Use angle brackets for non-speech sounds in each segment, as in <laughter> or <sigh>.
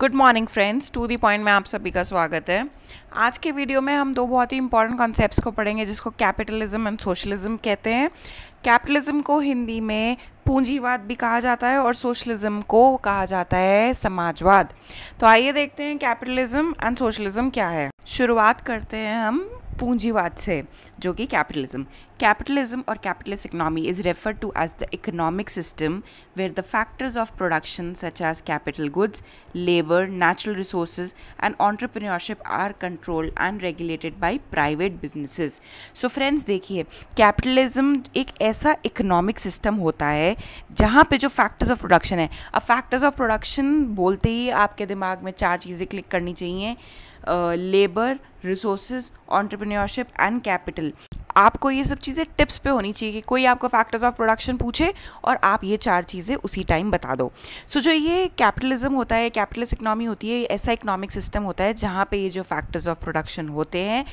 Good morning friends to the point में आप सभी का स्वागत है आज के वीडियो में हम दो बहुत ही इंपॉर्टेंट कॉन्सेप्ट्स को पढ़ेंगे जिसको कैपिटलिज्म एंड सोशलिज्म कहते हैं कैपिटलिज्म को हिंदी में पूंजीवाद भी कहा जाता है और सोशलिज्म को कहा जाता है समाजवाद तो आइए देखते हैं कैपिटलिज्म एंड सोशलिज्म क्या है शुरुआत करते हैं हम पूंजीवाद से जो कि कैपिटलिज्म कैपिटलिज्म और capitalist economy is refer to as the economic system where the factors of production such as capital goods labour natural resources and entrepreneurship are controlled and regulated by private businesses so friends देखिए capitalism एक ऐसा economic system होता है जहाँ पे जो factors of production है अब फैक्टर्स ऑफ प्रोडक्शन बोलते ही आपके दिमाग में चार चीज़ें क्लिक करनी चाहिए Uh, labor, resources, entrepreneurship, and capital. आपको ये सब चीज़ें टिप्स पे होनी चाहिए कि कोई आपको फैक्टर्स ऑफ प्रोडक्शन पूछे और आप ये चार चीज़ें उसी टाइम बता दो सो so, जो ये कैपिटलिज्म होता है कैपिटलिस्ट इकनॉमी होती है ऐसा इकनॉमिक सिस्टम होता है जहाँ पे ये जो फैक्टर्स ऑफ प्रोडक्शन होते हैं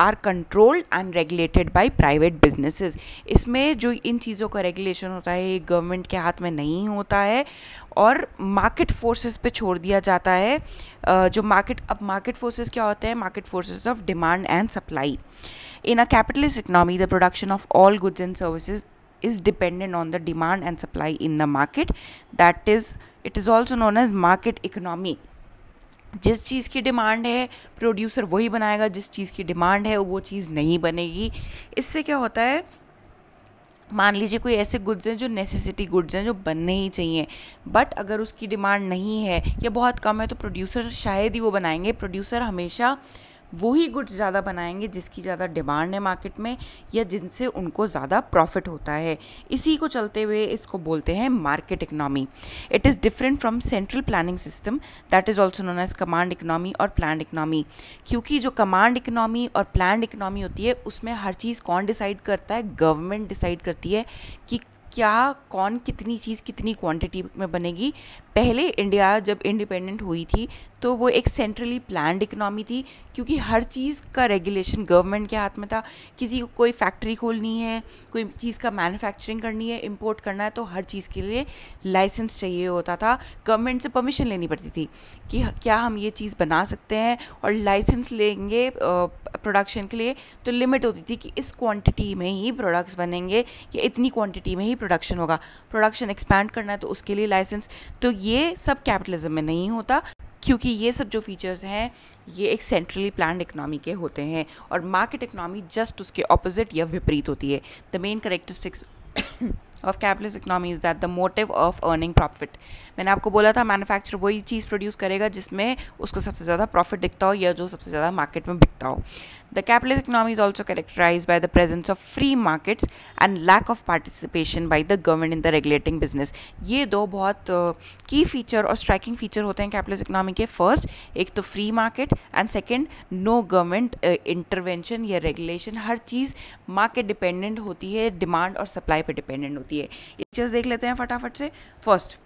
are controlled and regulated by private businesses इसमें जो इन चीज़ों का रेगुलेशन होता है ये गवर्नमेंट के हाथ में नहीं होता है और मार्केट फोर्सेस पे छोड़ दिया जाता है जो मार्केट अब मार्केट फोर्सेस क्या होते हैं market forces of demand and supply In a capitalist economy, the production of all goods and services is dependent on the demand and supply in the market. That is, it is also known as market economy. जिस चीज़ की demand है producer वही बनाएगा जिस चीज़ की demand है वो चीज़ नहीं बनेगी इससे क्या होता है मान लीजिए कोई ऐसे गुड्स हैं जो नेसेसिटी गुड्स हैं जो बनने ही चाहिए बट अगर उसकी डिमांड नहीं है या बहुत कम है तो प्रोड्यूसर शायद ही वो बनाएंगे प्रोड्यूसर हमेशा वही गुड्स ज़्यादा बनाएंगे जिसकी ज़्यादा डिमांड है मार्केट में या जिनसे उनको ज़्यादा प्रॉफिट होता है इसी को चलते हुए इसको बोलते हैं market economy it is different from central planning system that is also known as command economy और प्लान इकनॉमी क्योंकि जो कमांड इकनॉमी और प्लान इकनॉमी होती है उसमें हर चीज़ कौन डिसाइड करता है गवर्नमेंट डिसाइड करती है कि क्या कौन कितनी चीज़ कितनी क्वांटिटी में बनेगी पहले इंडिया जब इंडिपेंडेंट हुई थी तो वो एक सेंट्रली प्लान्ड इकनॉमी थी क्योंकि हर चीज़ का रेगुलेशन गवर्नमेंट के हाथ में था किसी को कोई फैक्ट्री खोलनी है कोई चीज़ का मैन्युफैक्चरिंग करनी है इम्पोर्ट करना है तो हर चीज़ के लिए लाइसेंस चाहिए होता था गवर्नमेंट से परमिशन लेनी पड़ती थी कि क्या हम ये चीज़ बना सकते हैं और लाइसेंस लेंगे प्रोडक्शन के लिए तो लिमिट होती थी कि इस क्वांटिटी में ही प्रोडक्ट्स बनेंगे या इतनी क्वांटिटी में ही प्रोडक्शन होगा प्रोडक्शन एक्सपैंड करना है तो उसके लिए लाइसेंस तो ये सब कैपिटलिज्म में नहीं होता क्योंकि ये सब जो फीचर्स हैं ये एक सेंट्रली प्लान इकनॉमी के होते हैं और मार्केट इकनॉमी जस्ट उसके ऑपोजिट या विपरीत होती है the main characteristics of capitalist economy is that the motive of earning profit मैंने आपको बोला था मैन्युफैक्चर वही चीज़ प्रोड्यूस करेगा जिसमें उसको सबसे ज़्यादा प्रॉफिट दिखता हो या जो सबसे ज़्यादा मार्केट में बिकता हो the capitalist economy is also characterise by the presence of free markets and lack of participation by the government in the regulating business ये दो बहुत की uh, फीचर और स्ट्राइकिंग फीचर होते हैं कैपिटलिस्ट इकनॉमी के फर्स्ट एक तो free market and second no government intervention या रेगुलेशन हर चीज़ मार्केट डिपेंडेंट होती है डिमांड और सप्लाई पर डिपेंडेंट होती है चलती है इच्छेस देख लेते हैं फटाफट से first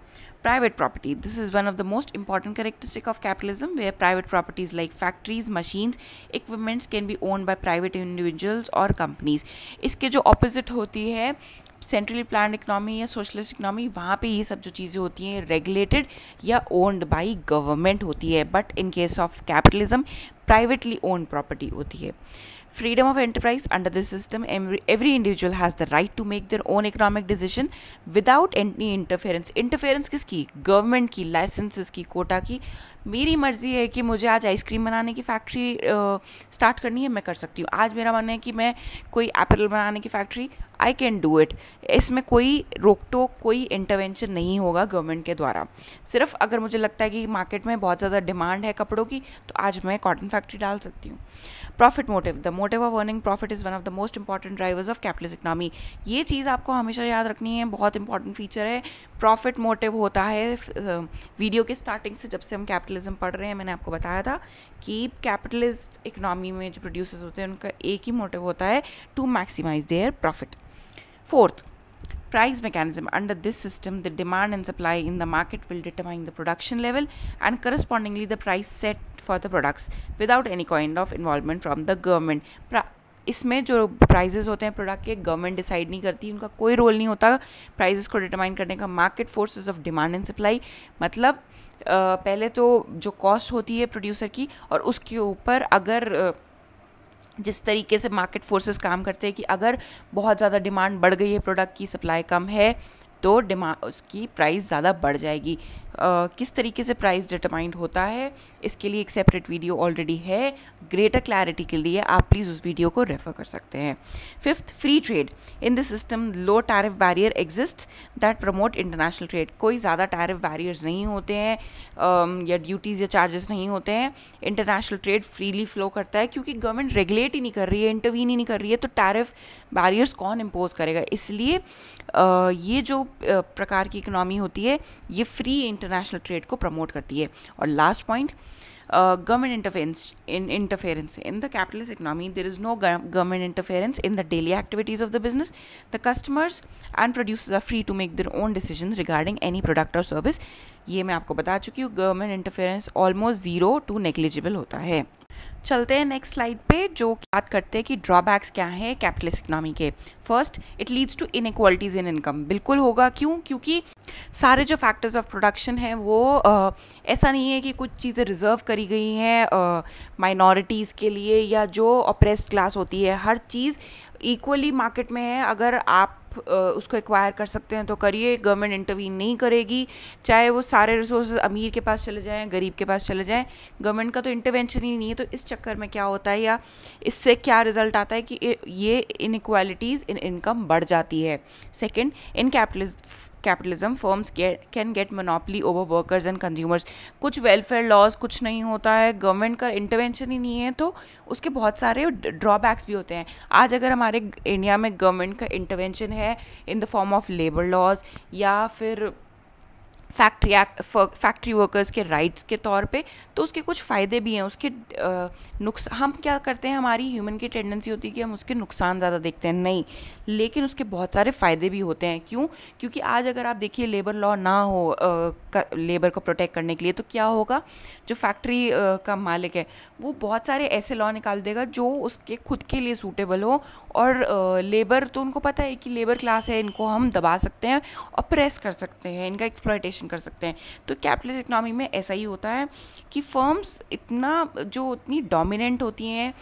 private property this is one of the most important characteristic of capitalism where private properties like factories machines equipments can be own by private individuals और कंपनीज इसके जो अपोजिट होती है सेंट्रली प्लान इकनॉमी या socialist economy वहाँ पे ये सब जो चीज़ें होती हैं रेगुलेटेड या ओन्ड बाई गवर्नमेंट होती है but in case of capitalism privately own property होती है freedom of enterprise under this system every, every individual has the right to make their own economic decision without any interference interference किसकी government की licences की quota की मेरी मर्जी है कि मुझे आज आइसक्रीम बनाने की फैक्ट्री स्टार्ट करनी है मैं कर सकती हूँ आज मेरा मन है कि मैं कोई एप्पल बनाने की factory I can do it इसमें कोई रोक टोक कोई इंटरवेंशन नहीं होगा गवर्नमेंट के द्वारा सिर्फ अगर मुझे लगता है कि मार्केट में बहुत ज़्यादा डिमांड है कपड़ों की तो आज मैं कॉटन फैक्ट्री डाल सकती हूँ profit motive the motive of earning profit is one of the most important drivers of capital economy ये चीज़ आपको हमेशा याद रखनी है बहुत इंपॉर्टेंट फीचर है प्रॉफिट मोटिव होता है वीडियो के स्टार्टिंग से जब से हम कैपिटलिज्म पढ़ रहे हैं मैंने आपको बताया था कि कैपिटलिस्ट इकनॉमी में जो प्रोड्यूसर्स होते हैं उनका एक ही मोटिव होता है to maximise their profit fourth price mechanism. Under this system, the demand and supply in the market will determine the production level and correspondingly the price set for the products without any kind of involvement from the government. Pra इसमें जो prices होते हैं product के government decide नहीं करती उनका कोई role नहीं होता प्राइजेस को डिटरमाइन करने का market forces of demand and supply मतलब आ, पहले तो जो कॉस्ट होती है प्रोड्यूसर की और उसके ऊपर अगर आ, जिस तरीके से मार्केट फोर्सेस काम करते हैं कि अगर बहुत ज़्यादा डिमांड बढ़ गई है प्रोडक्ट की सप्लाई कम है तो डिमा उसकी प्राइस ज़्यादा बढ़ जाएगी आ, किस तरीके से प्राइस डिटरमाइंड होता है इसके लिए एक सेपरेट वीडियो ऑलरेडी है ग्रेटर क्लैरिटी के लिए आप प्लीज़ उस वीडियो को रेफ़र कर सकते हैं fifth free trade in the system low tariff barrier exist that promote international trade कोई ज़्यादा टैरिफ बैरियर्स नहीं होते हैं या ड्यूटीज़ या चार्जेस नहीं होते हैं इंटरनेशनल ट्रेड फ्रीली फ्लो करता है क्योंकि गवर्नमेंट रेगुलेट ही नहीं कर रही है इंटरवीन ही नहीं कर रही है तो टैरिफ बैरियर्स कौन इम्पोज करेगा इसलिए आ, ये जो प्रकार की इकोनॉमी होती है ये फ्री इंटरनेशनल ट्रेड को प्रमोट करती है और last point government interference in interference in the capitalist economy there is no government interference in the daily activities of the business the customers and producers are free to make their own decision regarding any product और service ये मैं आपको बता चुकी हूँ government interference almost zero to negligible होता है चलते हैं नेक्स्ट स्लाइड पे जो बात करते हैं कि ड्रॉबैक्स क्या हैं कैपिटलिस्ट इकनॉमी के first it leads to inequalities in income बिल्कुल होगा क्यों क्योंकि सारे जो फैक्टर्स ऑफ प्रोडक्शन हैं वो आ, ऐसा नहीं है कि कुछ चीज़ें रिजर्व करी गई हैं माइनॉरिटीज़ के लिए या जो ऑप्रेस्ड क्लास होती है हर चीज़ इक्वली मार्केट में है अगर आप उसको एक्वायर कर सकते हैं तो करिए गवर्नमेंट इंटरवीन नहीं करेगी चाहे वो सारे रिसोर्स अमीर के पास चले जाएँ गरीब के पास चले जाएँ गवर्नमेंट का तो इंटरवेंशन ही नहीं है तो इस चक्कर में क्या होता है या इससे क्या रिजल्ट आता है कि ये इनक्वालिटीज़ इन इनकम बढ़ जाती है second in capitalism capitalism firms can get monopoly over workers and consumers कुछ वेलफेयर लॉज कुछ नहीं होता है गवर्नमेंट का इंटरवेंशन ही नहीं है तो उसके बहुत सारे ड्रॉबैक्स भी होते हैं आज अगर हमारे इंडिया में गवर्नमेंट का इंटरवेंशन है in the form of labour laws या फिर फैक्ट्री एक्ट फैक्ट्री वर्कर्स के राइट्स के तौर पे तो उसके कुछ फ़ायदे भी हैं उसके नुकसान हम क्या करते हैं हमारी ह्यूमन की टेंडेंसी होती है कि हम उसके नुकसान ज़्यादा देखते हैं नहीं लेकिन उसके बहुत सारे फ़ायदे भी होते हैं क्यों क्योंकि आज अगर आप देखिए लेबर लॉ ना हो लेबर को प्रोटेक्ट करने के लिए तो क्या होगा जो फैक्ट्री का मालिक है वो बहुत सारे ऐसे लॉ निकाल देगा जो उसके खुद के लिए सूटेबल हो और लेबर तो उनको पता है कि लेबर क्लास है इनको हम दबा सकते हैं और प्रेस कर सकते हैं इनका एक्सप्लॉयटेशन कर सकते हैं तो कैपिटलिस्ट इकनॉमी में ऐसा ही होता है कि फर्म्स इतना जो इतनी डोमिनेंट होती हैं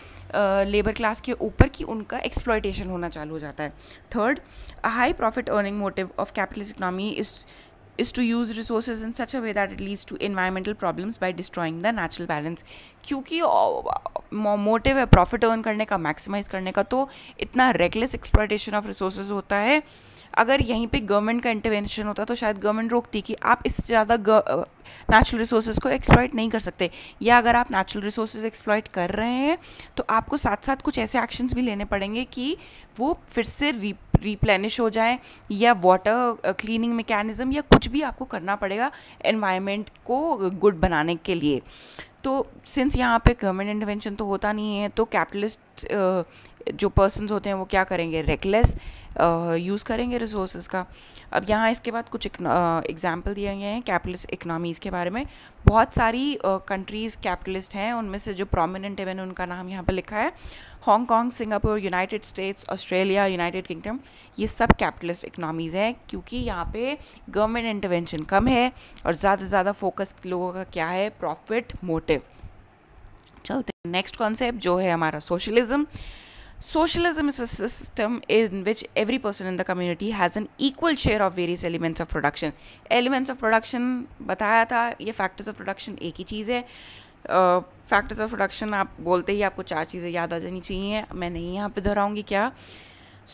लेबर क्लास के ऊपर कि उनका एक्सप्लॉयटेशन होना चालू हो जाता है third a high profit earning motive of capitalist economy is is to use resource in such a way that it leads to environmental problem by destroying the natural balance क्योंकि मोटिव है profit earn करने का maximise करने का तो इतना reckless exploitation of resources होता है अगर यहीं पे गवर्नमेंट का इंटरवेंशन होता तो शायद गवर्नमेंट रोकती कि आप इससे ज़्यादा नेचुरल रिसोर्सेज को एक्सप्लॉयट नहीं कर सकते या अगर आप नेचुरल रिसोर्सेज एक्सप्लॉयट कर रहे हैं तो आपको साथ साथ कुछ ऐसे एक्शंस भी लेने पड़ेंगे कि वो फिर से री रिप्लेनिश हो जाए या वाटर क्लीनिंग मेकेनिज़्म या कुछ भी आपको करना पड़ेगा इन्वायरमेंट को गुड बनाने के लिए तो सिंस यहाँ पे गवर्नमेंट इंटरवेंशन तो होता नहीं है तो कैपिटलिस्ट जो पर्सनस होते हैं वो क्या करेंगे रेकलेस यूज़ करेंगे रिसोर्स का अब यहाँ इसके बाद कुछ एग्जाम्पल दिए गए हैं कैपिटलिस्ट इकनॉमीज़ के बारे में बहुत सारी कंट्रीज़ कैपिटलिस्ट हैं उनमें से जो प्रोमिनेंट है मैंने उनका नाम यहाँ पर लिखा है Hong Kong Singapore United States Australia United Kingdom ये सब कैपिटलिस्ट इकनॉमीज़ हैं क्योंकि यहाँ पे गवर्नमेंट इंटरवेंशन कम है और ज़्यादा से ज़्यादा फोकस लोगों का क्या है प्रॉफिट मोटिव चलते नेक्स्ट कॉन्सेप्ट जो है हमारा socialism Socialism is a system in which every person in the community has an equal share of various elements of production. Elements of production बताया था ये factors of production एक ही चीज़ है uh, factors of production आप बोलते ही आपको चार चीज़ें याद आ जानी चाहिए मैं नहीं यहाँ पे दोहराऊँगी क्या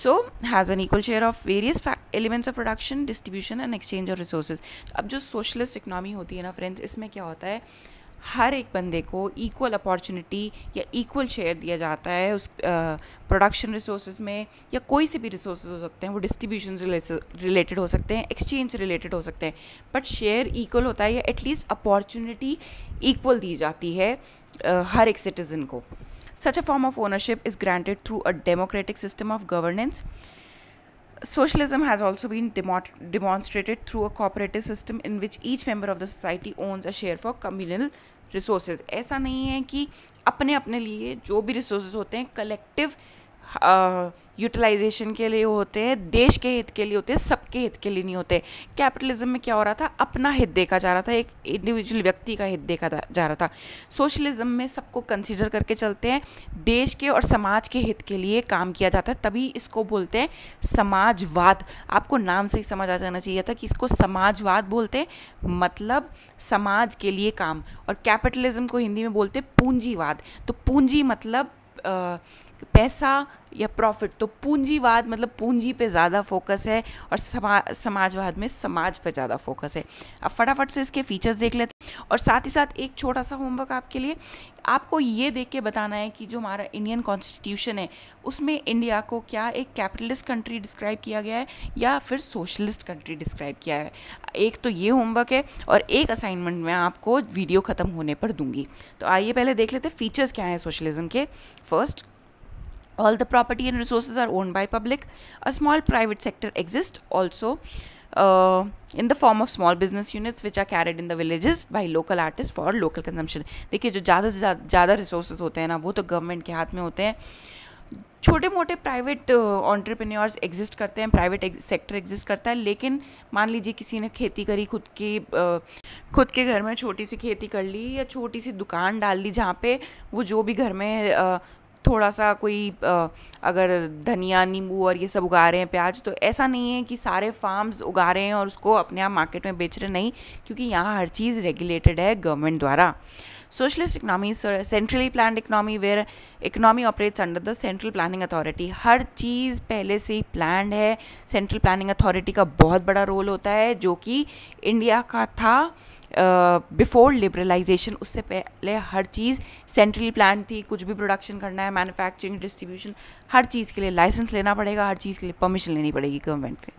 so has an equal share of various elements of production distribution and exchange of resources अब जो सोशलिस्ट इकनॉमी होती है ना फ्रेंड्स इसमें क्या होता है हर एक बंदे को इक्वल अपॉर्चुनिटी या इक्वल शेयर दिया जाता है उस प्रोडक्शन रिसोर्स में या कोई से भी रिसोर्स हो सकते हैं वो डिस्ट्रीब्यूशन रिलेटेड हो सकते हैं एक्सचेंज रिलेटेड हो सकते हैं बट शेयर इक्वल होता है या एटलीस्ट अपॉर्चुनिटी इक्वल दी जाती है uh, हर एक सिटीज़न को such a form of ownership is granted through a democratic system of governance Socialism has also been demo- demonstrated through a cooperative system in which each member of the society owns a share for communal resources. ऐसा नहीं है कि अपने अपने लिए जो भी resources होते हैं collective यूटिलाइजेशन के लिए होते हैं देश के हित के लिए होते हैं सबके हित के लिए नहीं होते कैपिटलिज्म में क्या हो रहा था अपना हित देखा जा रहा था एक इंडिविजुअल व्यक्ति का हित देखा जा रहा था सोशलिज्म में सबको कंसिडर करके चलते हैं देश के और समाज के हित के लिए काम किया जाता है तभी इसको बोलते हैं समाजवाद आपको नाम से ही समझ आ जाना चाहिए था कि इसको समाजवाद बोलते हैं मतलब समाज के लिए काम और कैपिटलिज्म को हिंदी में बोलते हैं पूंजीवाद तो पूंजी मतलब आ, पैसा या प्रॉफिट तो पूंजीवाद मतलब पूंजी पे ज़्यादा फोकस है और समा, समाजवाद में समाज पे ज़्यादा फोकस है अब फटाफट से इसके फीचर्स देख लेते हैं और साथ ही साथ एक छोटा सा होमवर्क आपके लिए आपको ये देख के बताना है कि जो हमारा इंडियन कॉन्स्टिट्यूशन है उसमें इंडिया को क्या एक कैपिटलिस्ट कंट्री डिस्क्राइब किया गया है या फिर सोशलिस्ट कंट्री डिस्क्राइब किया है एक तो ये होमवर्क है और एक असाइनमेंट मैं आपको वीडियो ख़त्म होने पर दूंगी तो आइए पहले देख लेते फीचर्स क्या हैं सोशलिज्म के first All the property and resources are owned by public. A small private sector exists also uh, in the form of small business units which are carried in the villages by local artists for local consumption. देखिए जो ज़्यादा से ज़्यादा resources होते हैं ना वो तो गवर्नमेंट के हाथ में होते हैं छोटे मोटे प्राइवेट ऑन्टरप्रेन्योर्स एग्जिस्ट करते हैं प्राइवेट सेक्टर एग्जिस्ट करता है लेकिन मान लीजिए किसी ने खेती करी खुद की uh, खुद के घर में छोटी सी खेती कर ली या छोटी सी दुकान डाल ली जहाँ पे वो जो भी घर में uh, थोड़ा सा कोई अगर धनिया नींबू और ये सब उगा रहे हैं प्याज तो ऐसा नहीं है कि सारे फार्म्स उगा रहे हैं और उसको अपने आप मार्केट में बेच रहे नहीं क्योंकि यहाँ हर चीज़ रेगुलेटेड है गवर्नमेंट द्वारा socialist economy centrally plan economy where economy operates under the central planning authority हर चीज़ पहले से ही प्लान है सेंट्रल प्लानिंग अथॉरिटी का बहुत बड़ा रोल होता है जो कि इंडिया का था बिफोर लिबरलाइजेशन उससे पहले हर चीज़ सेंट्रली प्लान थी कुछ भी प्रोडक्शन करना है मैन्युफैक्चरिंग डिस्ट्रीब्यूशन हर चीज़ के लिए लाइसेंस लेना पड़ेगा हर चीज़ के लिए परमिशन लेनी पड़ेगी गवर्नमेंट के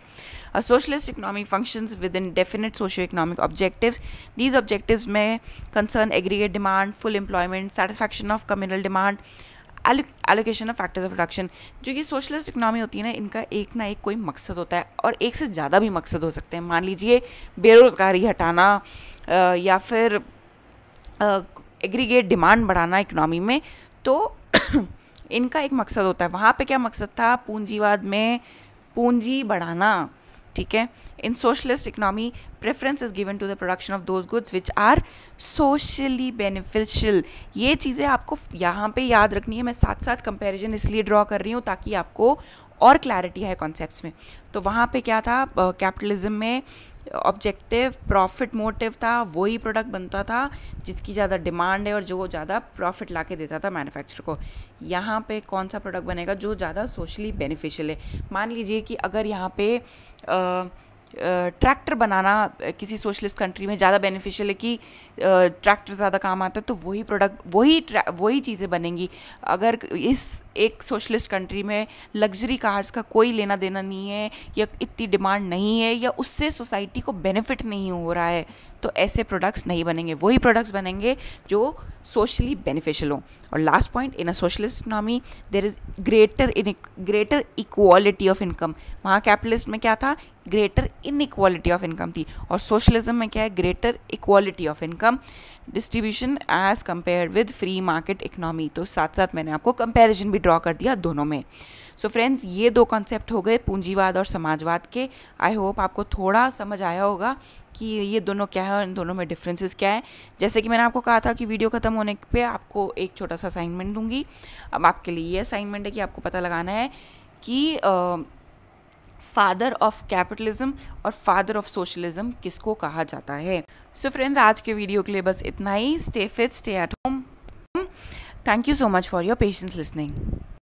a socialist economic functions within definite socio economic objective these objective में concern aggregate demand full employment satisfaction of communal demand allocation of factors of production जो ये सोशलिस्ट इकनॉमी होती है ना इनका एक ना एक कोई मकसद होता है और एक से ज़्यादा भी मकसद हो सकते हैं मान लीजिए बेरोज़गारी हटाना या फिर एग्रीगेट डिमांड बढ़ाना इकनॉमी में तो <coughs> इनका एक मकसद होता है वहाँ पे क्या मकसद था पूंजीवाद में पूंजी बढ़ाना ठीक है in socialist economy preference is given to the production of those goods which are socially beneficial ये चीज़ें आपको यहाँ पे याद रखनी है मैं साथ साथ कंपैरिजन इसलिए ड्रॉ कर रही हूँ ताकि आपको और क्लैरिटी है कॉन्सेप्ट में तो वहाँ पे क्या था कैपिटलिज्म में ऑब्जेक्टिव प्रॉफिट मोटिव था वही प्रोडक्ट बनता था जिसकी ज़्यादा डिमांड है और जो ज़्यादा प्रॉफिट ला के देता था मैन्युफैक्चर को यहाँ पे कौन सा प्रोडक्ट बनेगा जो ज़्यादा सोशली बेनिफिशियल है मान लीजिए कि अगर यहाँ पे ट्रैक्टर बनाना किसी सोशलिस्ट कंट्री में ज़्यादा बेनिफिशियल है कि ट्रैक्टर ज़्यादा काम आता है तो वही प्रोडक्ट वही वही चीज़ें बनेंगी अगर इस एक सोशलिस्ट कंट्री में लग्जरी कार्स का कोई लेना देना नहीं है या इतनी डिमांड नहीं है या उससे सोसाइटी को बेनिफिट नहीं हो रहा है तो ऐसे प्रोडक्ट्स नहीं बनेंगे वही प्रोडक्ट्स बनेंगे जो सोशली बेनिफिशियल हों और last point in a socialist economy there is greater in greater equality of income वहाँ कैपिटलिस्ट में क्या था ग्रेटर इनक्वालिटी ऑफ इनकम थी और सोशलिज्म में क्या है greater equality of income distribution as compare with free market economy तो साथ साथ मैंने आपको कंपेरिजन भी ड्रॉ कर दिया दोनों में सो so फ्रेंड्स ये दो कॉन्सेप्ट हो गए पूंजीवाद और समाजवाद के आई होप आपको थोड़ा समझ आया होगा कि ये दोनों क्या है और इन दोनों में डिफरेंसेस क्या है जैसे कि मैंने आपको कहा था कि वीडियो ख़त्म होने पे आपको एक छोटा सा असाइनमेंट दूंगी अब आपके लिए ये असाइनमेंट है कि आपको पता लगाना है कि आ, फादर ऑफ कैपिटलिज्म और फादर ऑफ सोशलिज्म किसको कहा जाता है सो so फ्रेंड्स आज के वीडियो के लिए बस इतना ही stay fit stay at home thank you so much for your patience listening